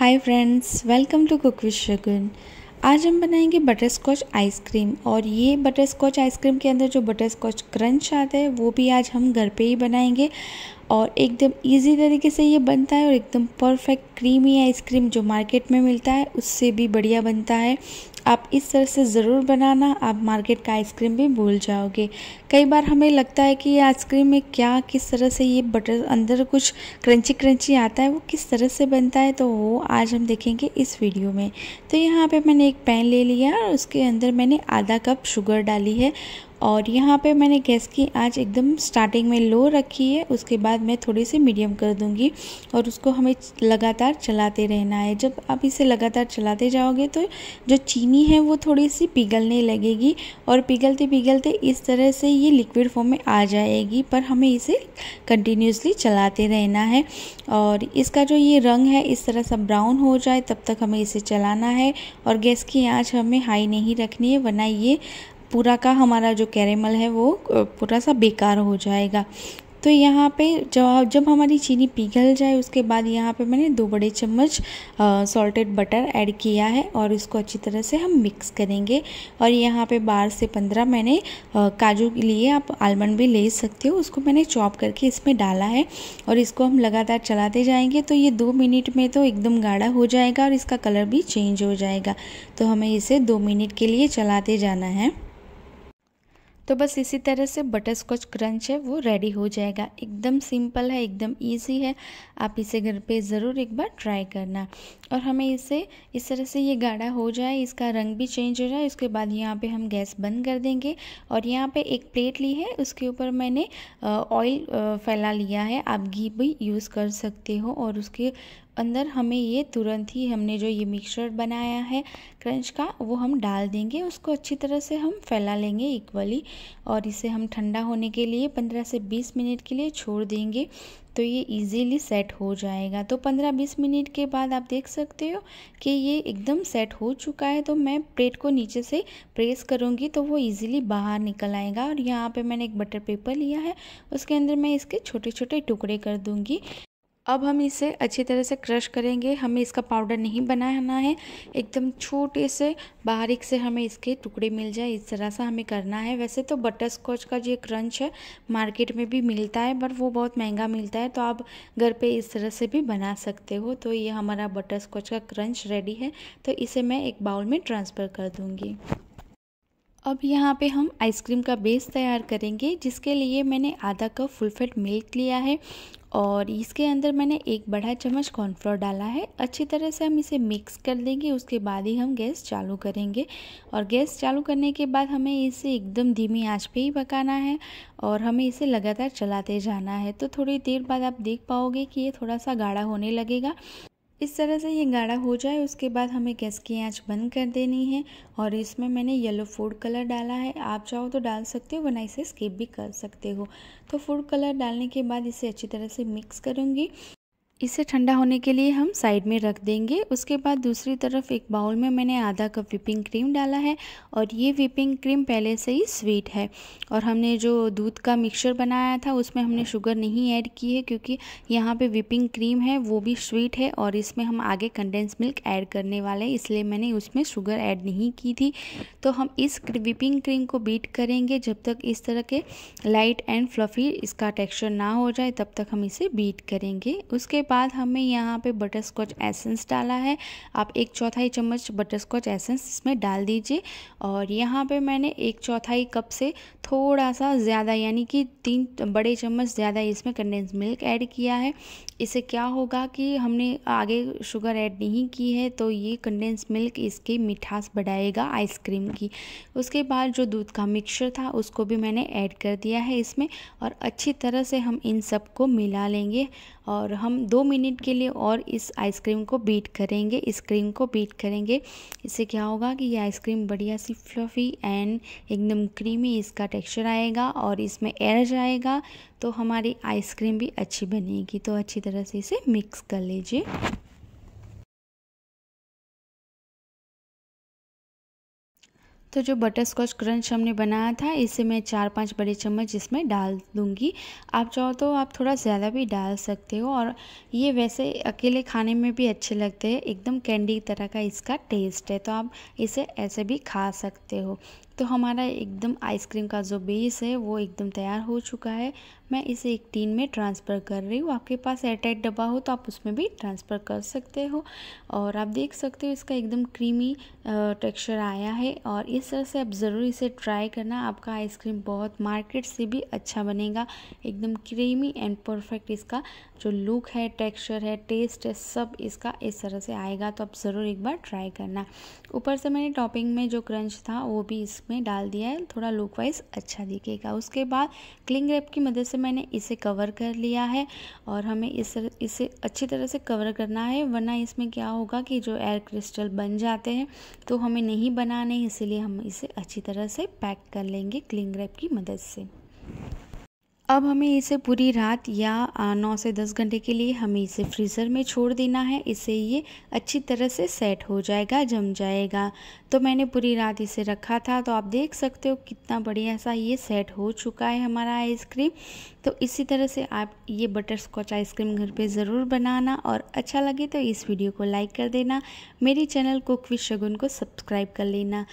hi friends welcome to cook with Shagun आज हम बनाएंगे बटर स्कॉच आइसक्रीम और ये बटर स्कॉच आइसक्रीम के अंदर जो बटर स्कॉच क्रंच आता है वो भी आज हम घर पे ही बनाएंगे और एकदम इजी तरीके से ये बनता है और एकदम परफेक्ट क्रीमी आइसक्रीम जो मार्केट में मिलता है उससे भी बढ़िया बनता है आप इस तरह से ज़रूर बनाना आप मार्केट का आइसक्रीम भी भूल जाओगे कई बार हमें लगता है कि ये आइसक्रीम में क्या किस तरह से ये बटर अंदर कुछ क्रंची क्रंची आता है वो किस तरह से बनता है तो वो आज हम देखेंगे इस वीडियो में तो यहाँ पे मैंने एक पैन ले लिया और उसके अंदर मैंने आधा कप शुगर डाली है और यहाँ पे मैंने गैस की आज एकदम स्टार्टिंग में लो रखी है उसके बाद मैं थोड़ी सी मीडियम कर दूँगी और उसको हमें लगातार चलाते रहना है जब आप इसे लगातार चलाते जाओगे तो जो चीनी है वो थोड़ी सी पिघलने लगेगी और पिघलते पिघलते इस तरह से ये लिक्विड फॉर्म में आ जाएगी पर हमें इसे कंटिन्यूसली चलाते रहना है और इसका जो ये रंग है इस तरह सा ब्राउन हो जाए तब तक हमें इसे चलाना है और गैस की आँच हमें हाई नहीं रखनी है वरना ये पूरा का हमारा जो कैरेमल है वो पूरा सा बेकार हो जाएगा तो यहाँ पे जब जब हमारी चीनी पिघल जाए उसके बाद यहाँ पे मैंने दो बड़े चम्मच सॉल्टेड बटर ऐड किया है और इसको अच्छी तरह से हम मिक्स करेंगे और यहाँ पे बारह से पंद्रह मैंने काजू के लिए आप आलमंड भी ले सकते हो उसको मैंने चॉप करके इसमें डाला है और इसको हम लगातार चलाते जाएंगे तो ये दो मिनट में तो एकदम गाढ़ा हो जाएगा और इसका कलर भी चेंज हो जाएगा तो हमें इसे दो मिनट के लिए चलाते जाना है तो बस इसी तरह से बटर स्कॉच क्रंच है वो रेडी हो जाएगा एकदम सिंपल है एकदम इजी है आप इसे घर पे ज़रूर एक बार ट्राई करना और हमें इसे इस तरह से ये गाढ़ा हो जाए इसका रंग भी चेंज हो जाए उसके बाद यहाँ पे हम गैस बंद कर देंगे और यहाँ पे एक प्लेट ली है उसके ऊपर मैंने ऑयल फैला लिया है आप घी भी यूज़ कर सकते हो और उसके अंदर हमें ये तुरंत ही हमने जो ये मिक्सचर बनाया है क्रंच का वो हम डाल देंगे उसको अच्छी तरह से हम फैला लेंगे इक्वली और इसे हम ठंडा होने के लिए 15 से 20 मिनट के लिए छोड़ देंगे तो ये इजीली सेट हो जाएगा तो 15-20 मिनट के बाद आप देख सकते हो कि ये एकदम सेट हो चुका है तो मैं प्लेट को नीचे से प्रेस करूँगी तो वो इजीली बाहर निकल आएगा और यहाँ पे मैंने एक बटर पेपर लिया है उसके अंदर मैं इसके छोटे छोटे टुकड़े कर दूँगी अब हम इसे अच्छी तरह से क्रश करेंगे हमें इसका पाउडर नहीं बनाना है एकदम छोटे से बारीक से हमें इसके टुकड़े मिल जाए इस तरह से हमें करना है वैसे तो बटर स्कॉच का जो क्रंच है मार्केट में भी मिलता है बट वो बहुत महंगा मिलता है तो आप घर पे इस तरह से भी बना सकते हो तो ये हमारा बटर स्कॉच का क्रंच रेडी है तो इसे मैं एक बाउल में ट्रांसफ़र कर दूँगी अब यहाँ पे हम आइसक्रीम का बेस तैयार करेंगे जिसके लिए मैंने आधा कप फुल फैट मिल्क लिया है और इसके अंदर मैंने एक बड़ा चम्मच कॉर्नफ्लोर डाला है अच्छी तरह से हम इसे मिक्स कर देंगे उसके बाद ही हम गैस चालू करेंगे और गैस चालू करने के बाद हमें इसे एकदम धीमी आंच पे ही पकाना है और हमें इसे लगातार चलाते जाना है तो थोड़ी देर बाद आप देख पाओगे कि ये थोड़ा सा गाढ़ा होने लगेगा इस तरह से ये गाढ़ा हो जाए उसके बाद हमें गैस की आंच बंद कर देनी है और इसमें मैंने येलो फूड कलर डाला है आप चाहो तो डाल सकते हो वरना इसे स्किप भी कर सकते हो तो फूड कलर डालने के बाद इसे अच्छी तरह से मिक्स करूँगी इसे ठंडा होने के लिए हम साइड में रख देंगे उसके बाद दूसरी तरफ एक बाउल में मैंने आधा कप विपिंग क्रीम डाला है और ये विपिंग क्रीम पहले से ही स्वीट है और हमने जो दूध का मिक्सचर बनाया था उसमें हमने शुगर नहीं ऐड की है क्योंकि यहाँ पे विपिंग क्रीम है वो भी स्वीट है और इसमें हम आगे कंडेंस मिल्क ऐड करने वाले हैं इसलिए मैंने उसमें शुगर ऐड नहीं की थी तो हम इस विपिंग क्रीम को बीट करेंगे जब तक इस तरह के लाइट एंड फ्लफ़ी इसका टेक्स्चर ना हो जाए तब तक हम इसे बीट करेंगे उसके बाद हमें यहाँ पे बटर स्कॉच एसेंस डाला है आप एक चौथाई चम्मच बटर स्कॉच एसेंस इसमें डाल दीजिए और यहाँ पे मैंने एक चौथाई कप से थोड़ा सा ज़्यादा यानी कि तीन बड़े चम्मच ज़्यादा इसमें कंडेंस मिल्क ऐड किया है इससे क्या होगा कि हमने आगे शुगर ऐड नहीं की है तो ये कंडेंस मिल्क इसकी मिठास बढ़ाएगा आइसक्रीम की उसके बाद जो दूध का मिक्सचर था उसको भी मैंने ऐड कर दिया है इसमें और अच्छी तरह से हम इन सबको मिला लेंगे और हम दो मिनट के लिए और इस आइसक्रीम को बीट करेंगे इस क्रीम को बीट करेंगे इससे क्या होगा कि ये आइसक्रीम बढ़िया सी फ्लफ़ी एंड एकदम क्रीमी इसका टेक्सचर आएगा और इसमें एयर जाएगा तो हमारी आइसक्रीम भी अच्छी बनेगी तो अच्छी तरह से इसे मिक्स कर लीजिए तो जो बटर स्कॉच क्रंच हमने बनाया था इसे मैं चार पांच बड़े चम्मच इसमें डाल दूंगी आप चाहो तो आप थोड़ा ज़्यादा भी डाल सकते हो और ये वैसे अकेले खाने में भी अच्छे लगते हैं एकदम कैंडी तरह का इसका टेस्ट है तो आप इसे ऐसे भी खा सकते हो तो हमारा एकदम आइसक्रीम का जो बेस है वो एकदम तैयार हो चुका है मैं इसे एक टीन में ट्रांसफ़र कर रही हूँ आपके पास एयरटाइट डब्बा हो तो आप उसमें भी ट्रांसफ़र कर सकते हो और आप देख सकते हो इसका एकदम क्रीमी टेक्सचर आया है और इस इस तरह से आप ज़रूर इसे ट्राई करना आपका आइसक्रीम बहुत मार्केट से भी अच्छा बनेगा एकदम क्रीमी एंड परफेक्ट इसका जो लुक है टेक्सचर है टेस्ट है सब इसका इस तरह से आएगा तो आप ज़रूर एक बार ट्राई करना ऊपर से मैंने टॉपिंग में जो क्रंच था वो भी इसमें डाल दिया है थोड़ा लुक वाइज अच्छा दिखेगा उसके बाद क्लिंग रेप की मदद से मैंने इसे कवर कर लिया है और हमें इस इसे अच्छी तरह से कवर करना है वरना इसमें क्या होगा कि जो एयर क्रिस्टल बन जाते हैं तो हमें नहीं बनाने इसीलिए हम इसे अच्छी तरह से पैक कर लेंगे क्लिंग रेप की मदद से अब हमें इसे पूरी रात या नौ से दस घंटे के लिए हमें इसे फ्रीज़र में छोड़ देना है इससे ये अच्छी तरह से सेट हो जाएगा जम जाएगा तो मैंने पूरी रात इसे रखा था तो आप देख सकते हो कितना बढ़िया सा ये सेट हो चुका है हमारा आइसक्रीम तो इसी तरह से आप ये बटर स्कॉच आइसक्रीम घर पे ज़रूर बनाना और अच्छा लगे तो इस वीडियो को लाइक कर देना मेरी चैनल कुक विद शगुन को सब्सक्राइब कर लेना